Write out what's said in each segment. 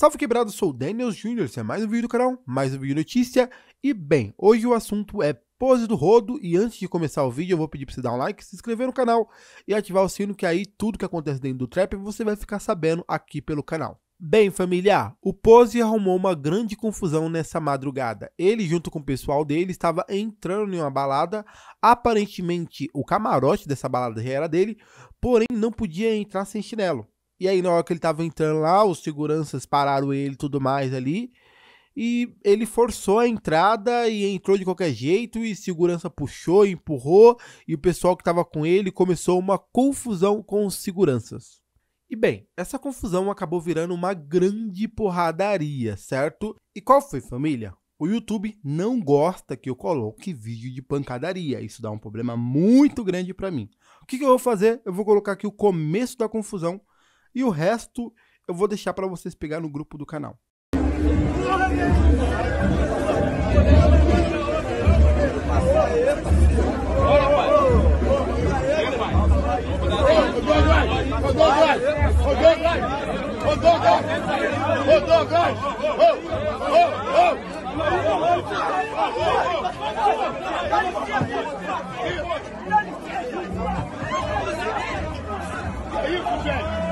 Salve quebrado, sou o Daniels Jr, esse é mais um vídeo do canal, mais um vídeo notícia E bem, hoje o assunto é pose do rodo e antes de começar o vídeo eu vou pedir pra você dar um like, se inscrever no canal e ativar o sino que aí tudo que acontece dentro do trap você vai ficar sabendo aqui pelo canal Bem, familiar, o Pose arrumou uma grande confusão nessa madrugada. Ele, junto com o pessoal dele, estava entrando em uma balada. Aparentemente, o camarote dessa balada já era dele, porém não podia entrar sem chinelo. E aí, na hora que ele tava entrando lá, os seguranças pararam ele e tudo mais ali. E ele forçou a entrada e entrou de qualquer jeito. E segurança puxou, empurrou. E o pessoal que tava com ele começou uma confusão com os seguranças. E bem, essa confusão acabou virando uma grande porradaria, certo? E qual foi, família? O YouTube não gosta que eu coloque vídeo de pancadaria. Isso dá um problema muito grande para mim. O que, que, eu vou fazer? Eu vou colocar aqui o começo da confusão e o resto eu vou deixar para vocês pegar no grupo do canal. Aí, Fugério!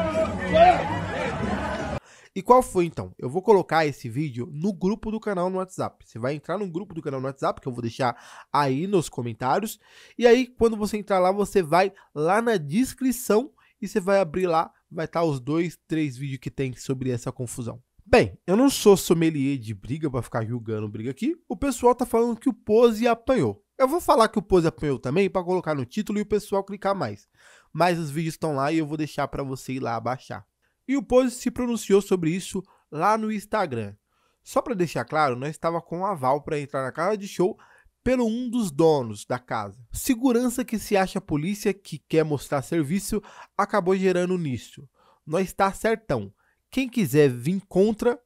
E qual foi então? Eu vou colocar esse vídeo no grupo do canal no WhatsApp. Você vai entrar no grupo do canal no WhatsApp, que eu vou deixar aí nos comentários. E aí, quando você entrar lá, você vai lá na descrição e você vai abrir lá, vai estar tá os dois, três vídeos que tem sobre essa confusão. Bem, eu não sou sommelier de briga para ficar julgando briga aqui. O pessoal tá falando que o Pose apanhou. Eu vou falar que o Pose apanhou também para colocar no título e o pessoal clicar mais mas os vídeos estão lá e eu vou deixar para você ir lá baixar. E o Pose se pronunciou sobre isso lá no Instagram. Só para deixar claro, nós estava com um aval para entrar na casa de show pelo um dos donos da casa. Segurança que se acha polícia que quer mostrar serviço acabou gerando nisso. Nós está certão. Quem quiser vir contra,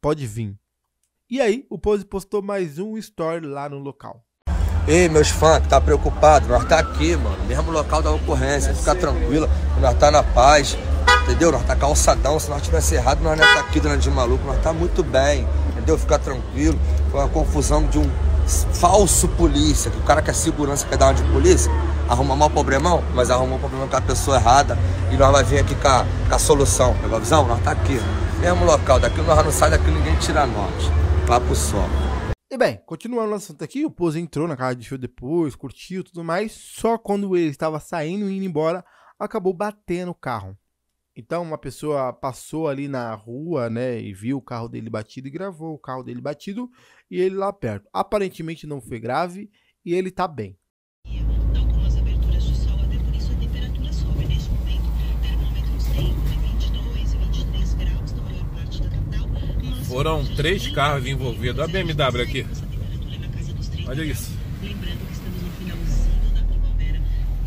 pode vir. E aí, o Pose postou mais um story lá no local. Ei, meus fãs, tá preocupado? Nós tá aqui, mano, mesmo local da ocorrência. Fica tranquila, nós tá na paz, entendeu? Nós tá calçadão, se nós tivesse errado, nós não tá aqui, dona de maluco. Nós tá muito bem, entendeu? Fica tranquilo. Foi uma confusão de um falso polícia, que o cara que é segurança quer dar uma de polícia, arruma mal problemão, mas arrumou um problema com a pessoa errada e nós vai vir aqui com a, com a solução. Pegou a visão? Nós tá aqui, mesmo local, daqui nós não sai, daqui ninguém tira nós. Lá pro sol bem, continuando o assunto aqui, o Pose entrou na casa de show depois, curtiu tudo mais, só quando ele estava saindo e indo embora, acabou batendo o carro. Então uma pessoa passou ali na rua, né, e viu o carro dele batido e gravou o carro dele batido e ele lá perto. Aparentemente não foi grave e ele tá bem. Foram três carros envolvidos. Olha a BMW aqui. Olha isso.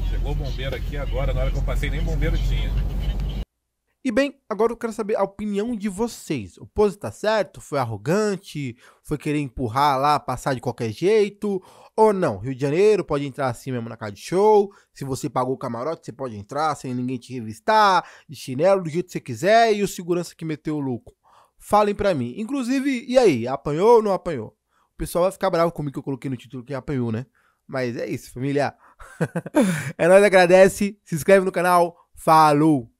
Chegou bombeiro aqui agora, na hora que eu passei, nem bombeiro tinha. E bem, agora eu quero saber a opinião de vocês. O Pose tá certo? Foi arrogante? Foi querer empurrar lá, passar de qualquer jeito? Ou não? Rio de Janeiro pode entrar assim mesmo na casa de show. Se você pagou o camarote, você pode entrar sem ninguém te revistar, de chinelo, do jeito que você quiser. E o segurança que meteu o louco falem para mim. Inclusive, e aí, apanhou ou não apanhou? O pessoal vai ficar bravo comigo que eu coloquei no título que apanhou, né? Mas é isso, família. é nós agradece, se inscreve no canal. Falou!